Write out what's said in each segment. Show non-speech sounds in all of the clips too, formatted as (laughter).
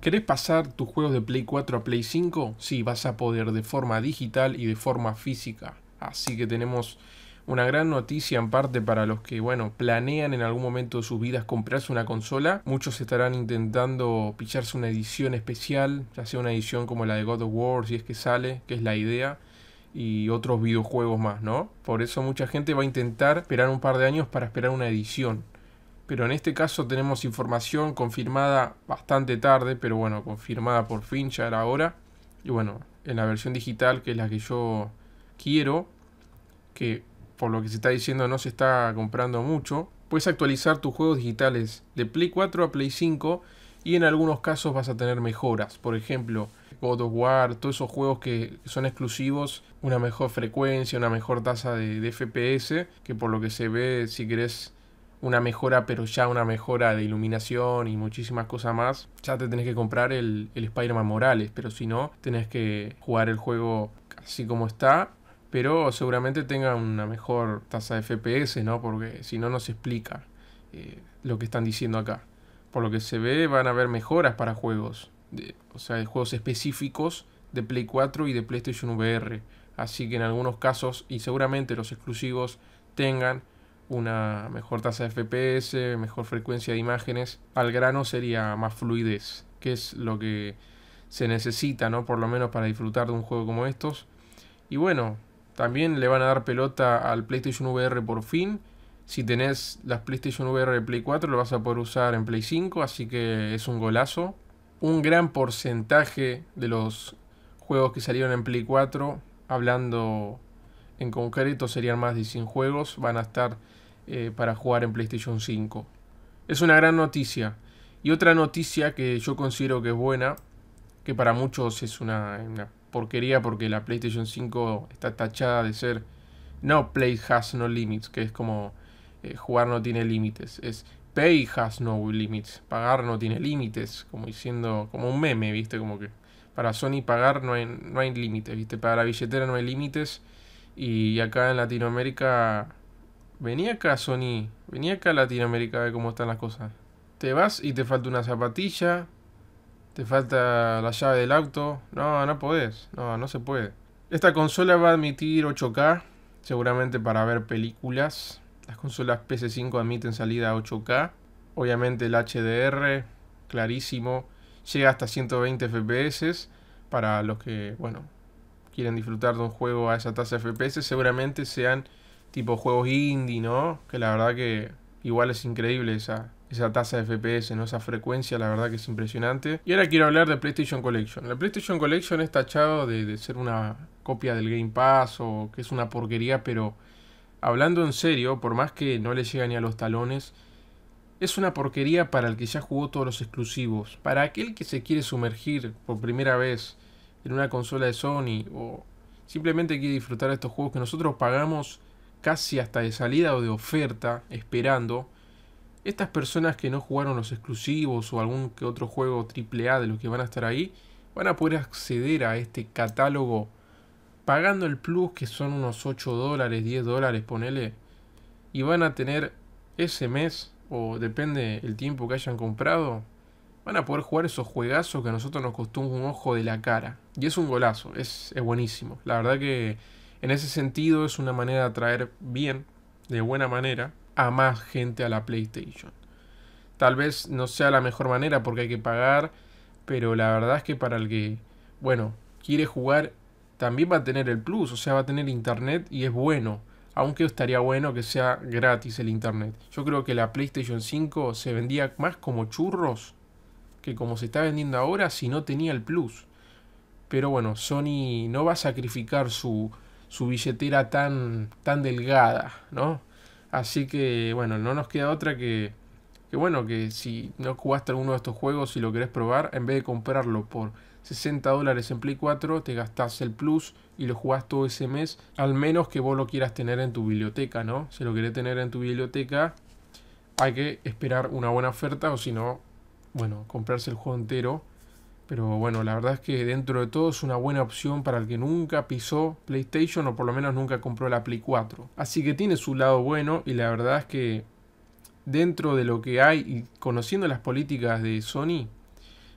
¿Querés pasar tus juegos de Play 4 a Play 5? Sí, vas a poder de forma digital y de forma física. Así que tenemos una gran noticia en parte para los que, bueno, planean en algún momento de sus vidas comprarse una consola. Muchos estarán intentando picharse una edición especial, ya sea una edición como la de God of War, si es que sale, que es la idea y otros videojuegos más, ¿no? Por eso mucha gente va a intentar esperar un par de años para esperar una edición pero en este caso tenemos información confirmada bastante tarde, pero bueno, confirmada por fin ya Y bueno, en la versión digital, que es la que yo quiero, que por lo que se está diciendo no se está comprando mucho, puedes actualizar tus juegos digitales de Play 4 a Play 5 y en algunos casos vas a tener mejoras. Por ejemplo, God of War, todos esos juegos que son exclusivos, una mejor frecuencia, una mejor tasa de, de FPS, que por lo que se ve, si querés una mejora, pero ya una mejora de iluminación y muchísimas cosas más, ya te tenés que comprar el, el Spider-Man Morales, pero si no, tenés que jugar el juego así como está. Pero seguramente tenga una mejor tasa de FPS, ¿no? Porque si no, no se explica eh, lo que están diciendo acá. Por lo que se ve, van a haber mejoras para juegos. De, o sea, de juegos específicos de Play 4 y de PlayStation VR. Así que en algunos casos, y seguramente los exclusivos tengan una mejor tasa de FPS, mejor frecuencia de imágenes, al grano sería más fluidez, que es lo que se necesita, ¿no? Por lo menos para disfrutar de un juego como estos. Y bueno, también le van a dar pelota al PlayStation VR por fin. Si tenés las PlayStation VR de Play 4, lo vas a poder usar en Play 5, así que es un golazo. Un gran porcentaje de los juegos que salieron en Play 4, hablando en concreto serían más de 100 juegos, van a estar eh, para jugar en PlayStation 5. Es una gran noticia. Y otra noticia que yo considero que es buena, que para muchos es una, porquería porque la PlayStation 5 está tachada de ser no play has no limits, que es como eh, jugar no tiene límites, es pay has no limits, pagar no tiene límites, como diciendo, como un meme, viste, como que para Sony pagar no hay, no hay límites, viste, para la billetera no hay límites y acá en Latinoamérica Venía acá, Sony. Venía acá Latinoamérica a ver cómo están las cosas. Te vas y te falta una zapatilla. Te falta la llave del auto. No, no podés. No, no se puede. Esta consola va a admitir 8K. Seguramente para ver películas. Las consolas PS5 admiten salida a 8K. Obviamente el HDR, clarísimo. Llega hasta 120 FPS. Para los que, bueno, quieren disfrutar de un juego a esa tasa de FPS, seguramente sean tipo juegos indie, ¿no? Que la verdad que igual es increíble esa, esa tasa de FPS, ¿no? Esa frecuencia, la verdad que es impresionante. Y ahora quiero hablar de PlayStation Collection. La PlayStation Collection es tachado de, de ser una copia del Game Pass o que es una porquería, pero hablando en serio, por más que no le llega ni a los talones, es una porquería para el que ya jugó todos los exclusivos. Para aquel que se quiere sumergir por primera vez en una consola de Sony o simplemente quiere disfrutar de estos juegos que nosotros pagamos casi hasta de salida o de oferta, esperando. Estas personas que no jugaron los exclusivos o algún que otro juego triple A de los que van a estar ahí, van a poder acceder a este catálogo pagando el plus que son unos 8 dólares, 10 dólares, ponele. Y van a tener ese mes, o depende el tiempo que hayan comprado, van a poder jugar esos juegazos que a nosotros nos costó un ojo de la cara. Y es un golazo, es, es buenísimo. La verdad que en ese sentido es una manera de atraer bien, de buena manera, a más gente a la PlayStation. Tal vez no sea la mejor manera porque hay que pagar, pero la verdad es que para el que, bueno, quiere jugar, también va a tener el plus, o sea, va a tener internet y es bueno. Aunque estaría bueno que sea gratis el internet. Yo creo que la PlayStation 5 se vendía más como churros que como se está vendiendo ahora si no tenía el plus. Pero bueno, Sony no va a sacrificar su, su billetera tan, tan delgada, ¿no? Así que, bueno, no nos queda otra que, que, bueno, que si no jugaste alguno de estos juegos y si lo querés probar, en vez de comprarlo por 60 dólares en Play 4, te gastás el Plus y lo jugás todo ese mes, al menos que vos lo quieras tener en tu biblioteca, ¿no? Si lo querés tener en tu biblioteca, hay que esperar una buena oferta o si no, bueno, comprarse el juego entero pero bueno, la verdad es que dentro de todo es una buena opción para el que nunca pisó PlayStation o por lo menos nunca compró la Play 4. Así que tiene su lado bueno y la verdad es que dentro de lo que hay y conociendo las políticas de Sony,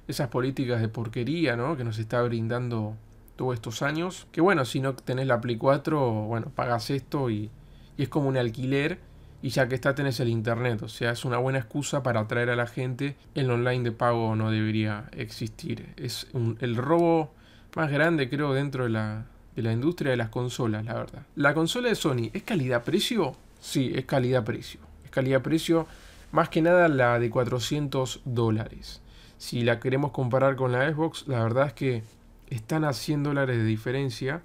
esas políticas de porquería ¿no? que nos está brindando todos estos años, que bueno, si no tenés la Play 4, bueno, pagas esto y, y es como un alquiler y ya que está tenés el Internet, o sea, es una buena excusa para atraer a la gente. El online de pago no debería existir. Es el robo más grande creo dentro de la, de la industria de las consolas, la verdad. La consola de Sony, ¿es calidad-precio? Sí, es calidad-precio. Es calidad-precio más que nada la de 400 dólares. Si la queremos comparar con la Xbox, la verdad es que están a 100 dólares de diferencia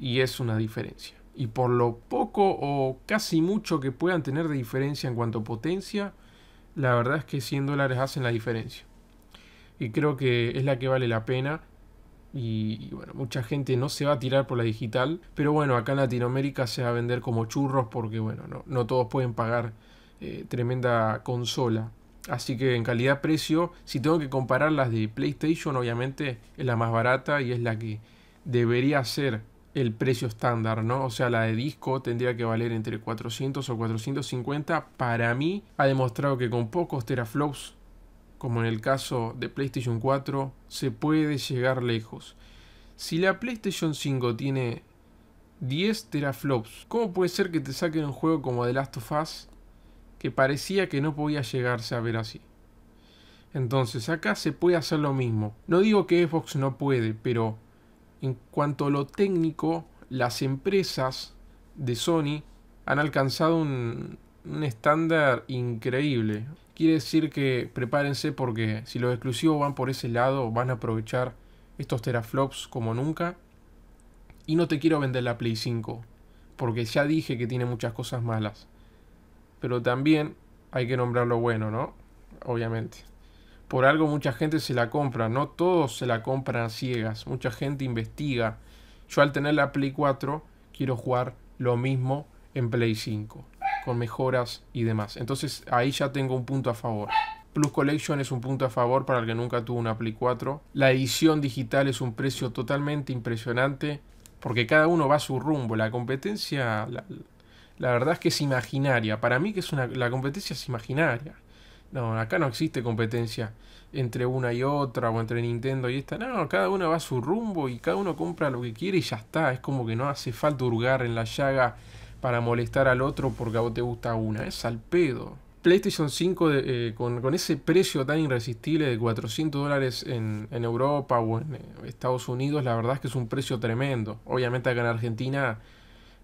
y es una diferencia y por lo poco o casi mucho que puedan tener de diferencia en cuanto a potencia, la verdad es que 100 dólares hacen la diferencia. Y creo que es la que vale la pena. Y, bueno, mucha gente no se va a tirar por la digital, pero bueno, acá en Latinoamérica se va a vender como churros porque bueno, no, todos pueden pagar eh, tremenda consola. Así que en calidad-precio, si tengo que comparar las de PlayStation, obviamente es la más barata y es la que debería ser el precio estándar, ¿no? O sea, la de disco tendría que valer entre 400 o 450. Para mí ha demostrado que con pocos teraflops, como en el caso de PlayStation 4, se puede llegar lejos. Si la PlayStation 5 tiene 10 teraflops, ¿cómo puede ser que te saquen un juego como The Last of Us que parecía que no podía llegarse a ver así? Entonces acá se puede hacer lo mismo. No digo que Xbox no puede, pero en cuanto a lo técnico, las empresas de Sony han alcanzado un, estándar increíble. Quiere decir que prepárense porque si los exclusivos van por ese lado, van a aprovechar estos teraflops como nunca. Y no te quiero vender la Play 5, porque ya dije que tiene muchas cosas malas. Pero también hay que nombrar lo bueno, ¿no? Obviamente. Por algo mucha gente se la compra, no todos se la compran a ciegas, mucha gente investiga. Yo al tener la Play 4 quiero jugar lo mismo en Play 5, con mejoras y demás. Entonces ahí ya tengo un punto a favor. Plus Collection es un punto a favor para el que nunca tuvo una Play 4. La edición digital es un precio totalmente impresionante porque cada uno va a su rumbo. La competencia, la, verdad es que es imaginaria. Para mí que es una, la competencia es imaginaria. No, acá no existe competencia entre una y otra o entre Nintendo y esta. No, cada una va a su rumbo y cada uno compra lo que quiere y ya está. Es como que no hace falta hurgar en la llaga para molestar al otro porque a vos te gusta una. Es al pedo. PlayStation 5 eh, con, ese precio tan irresistible de 400 dólares en, Europa o en eh, Estados Unidos, la verdad es que es un precio tremendo. Obviamente acá en Argentina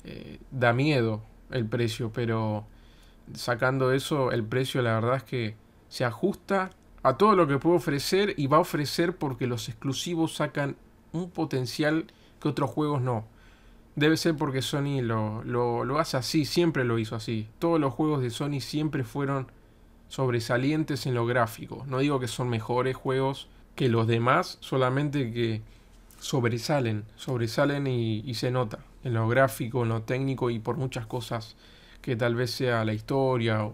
eh, da miedo el precio, pero sacando eso, el precio la verdad es que se ajusta a todo lo que puede ofrecer y va a ofrecer porque los exclusivos sacan un potencial que otros juegos no. Debe ser porque Sony lo, lo, lo, hace así, siempre lo hizo así. Todos los juegos de Sony siempre fueron sobresalientes en lo gráfico. No digo que son mejores juegos que los demás, solamente que sobresalen, sobresalen y se nota en lo gráfico, en lo técnico y por muchas cosas que tal vez sea la historia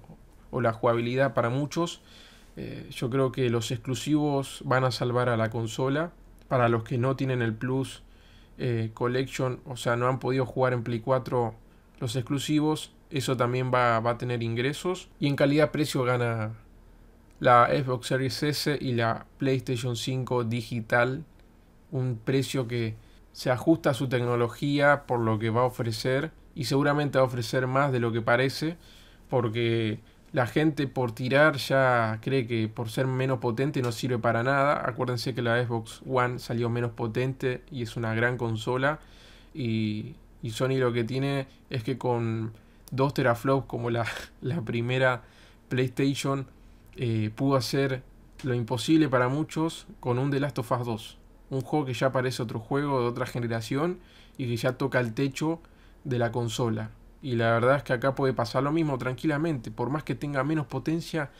o, la jugabilidad para muchos. Eh, yo creo que los exclusivos van a salvar a la consola. Para los que no tienen el Plus eh, Collection, o sea, no han podido jugar en Play 4 los exclusivos, eso también va, va a tener ingresos. Y en calidad-precio gana la Xbox Series S y la PlayStation 5 digital. Un precio que se ajusta a su tecnología por lo que va a ofrecer y seguramente va a ofrecer más de lo que parece porque la gente por tirar ya cree que por ser menos potente no sirve para nada. Acuérdense que la Xbox One salió menos potente y es una gran consola y, y Sony lo que tiene es que con 2 teraflops como la, (laughs) primera PlayStation eh, pudo hacer lo imposible para muchos con un The Last of Us 2. Un juego que ya parece otro juego de otra generación y que ya toca el techo de la consola. Y la verdad es que acá puede pasar lo mismo tranquilamente. Por más que tenga menos potencia,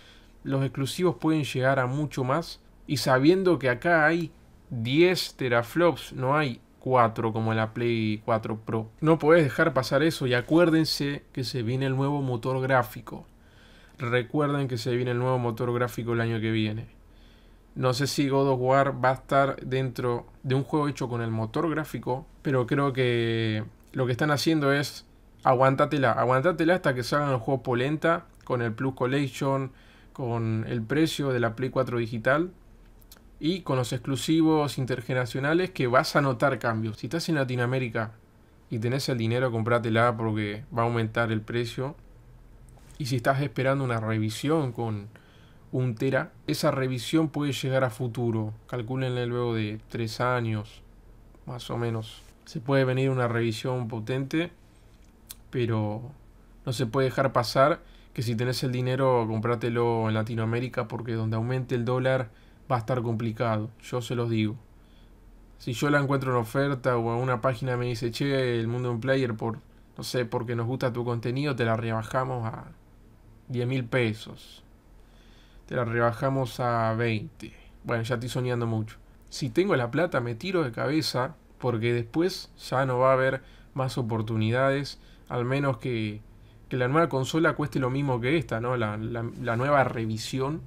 los exclusivos pueden llegar a mucho más. Y sabiendo que acá hay 10 teraflops, no hay 4 como la Play 4 Pro. No podés dejar pasar eso y acuérdense que se viene el nuevo motor gráfico. Recuerden que se viene el nuevo motor gráfico el año que viene. No sé si God of War va a estar dentro de un juego hecho con el motor gráfico, pero creo que lo que están haciendo es aguantatela, aguantatela hasta que salgan los juegos polenta con el Plus Collection, con el precio de la Play 4 digital y con los exclusivos intergeneracionales que vas a notar cambios. Si estás en Latinoamérica y tenés el dinero, compratela porque va a aumentar el precio. Y si estás esperando una revisión con un tera, esa revisión puede llegar a futuro. Calcúlenle luego de tres años, más o menos se puede venir una revisión potente, pero no se puede dejar pasar que si tenés el dinero, comprátelo en Latinoamérica porque donde aumente el dólar va a estar complicado, yo se los digo. Si yo la encuentro en oferta o en una página me dice, che, el mundo en player por, no sé, porque nos gusta tu contenido, te la rebajamos a 10 mil pesos. Te la rebajamos a 20. Bueno, ya estoy soñando mucho. Si tengo la plata, me tiro de cabeza porque después ya no va a haber más oportunidades, al menos que, que la nueva consola cueste lo mismo que esta, ¿no? La, nueva revisión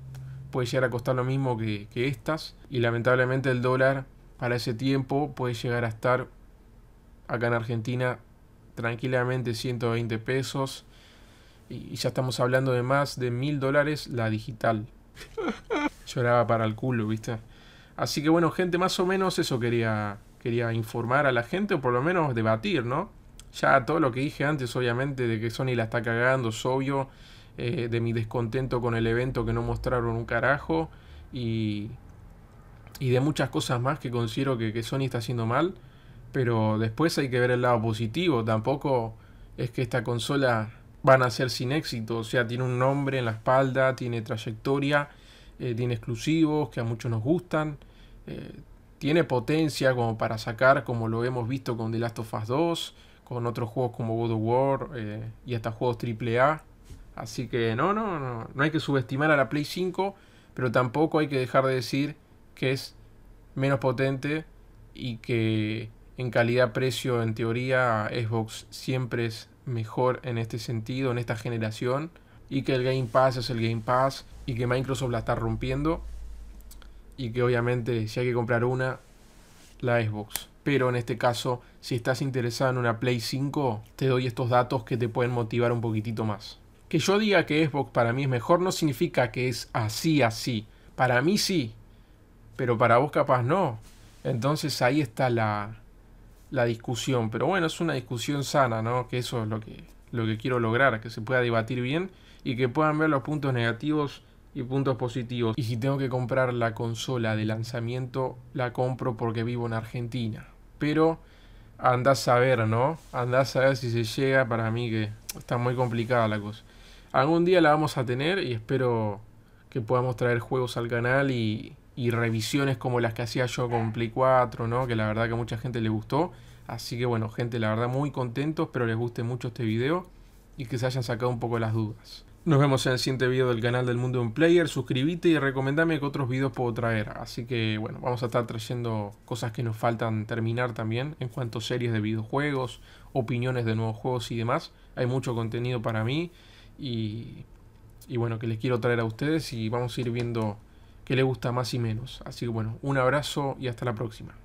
puede llegar a costar lo mismo que, que estas, y lamentablemente el dólar para ese tiempo puede llegar a estar acá en Argentina tranquilamente 120 pesos. Y ya estamos hablando de más de mil dólares la digital. (laughs) Lloraba para el culo, ¿viste? Así que bueno, gente, más o menos eso quería quería informar a la gente o por lo menos debatir, ¿no? Ya todo lo que dije antes, obviamente, de que Sony la está cagando, es obvio, eh, de mi descontento con el evento que no mostraron un carajo y, y de muchas cosas más que considero que, que Sony está haciendo mal, pero después hay que ver el lado positivo, tampoco es que esta consola van a ser sin éxito. O sea, tiene un nombre en la espalda, tiene trayectoria, eh, tiene exclusivos que a muchos nos gustan. Eh, tiene potencia como para sacar, como lo hemos visto con The Last of Us 2, con otros juegos como God of War eh, y hasta juegos AAA. Así que no, no, no, no hay que subestimar a la Play 5, pero tampoco hay que dejar de decir que es menos potente y que en calidad-precio, en teoría, Xbox siempre es mejor en este sentido, en esta generación, y que el Game Pass es el Game Pass y que Microsoft la está rompiendo y que obviamente si hay que comprar una, la Xbox. Pero en este caso, si estás interesado en una Play 5, te doy estos datos que te pueden motivar un poquitito más. Que yo diga que Xbox para mí es mejor no significa que es así, así. Para mí sí, pero para vos capaz no. Entonces ahí está la, la discusión. Pero bueno, es una discusión sana, ¿no? Que eso es lo que, lo que quiero lograr, que se pueda debatir bien y que puedan ver los puntos negativos y puntos positivos. Y si tengo que comprar la consola de lanzamiento, la compro porque vivo en Argentina. Pero andás a ver, ¿no? Andás a ver si se llega. Para mí que está muy complicada la cosa. Algún día la vamos a tener y espero que podamos traer juegos al canal y, y revisiones como las que hacía yo con Play 4, ¿no? Que la verdad que a mucha gente le gustó. Así que bueno, gente, la verdad muy contentos, espero les guste mucho este video y que se hayan sacado un poco las dudas. Nos vemos en el siguiente video del canal del Mundo en un Player. Suscríbete y recomendame que otros videos puedo traer. Así que bueno, vamos a estar trayendo cosas que nos faltan terminar también en cuanto a series de videojuegos, opiniones de nuevos juegos y demás. Hay mucho contenido para mí y, y bueno, que les quiero traer a ustedes y vamos a ir viendo qué les gusta más y menos. Así que bueno, un abrazo y hasta la próxima.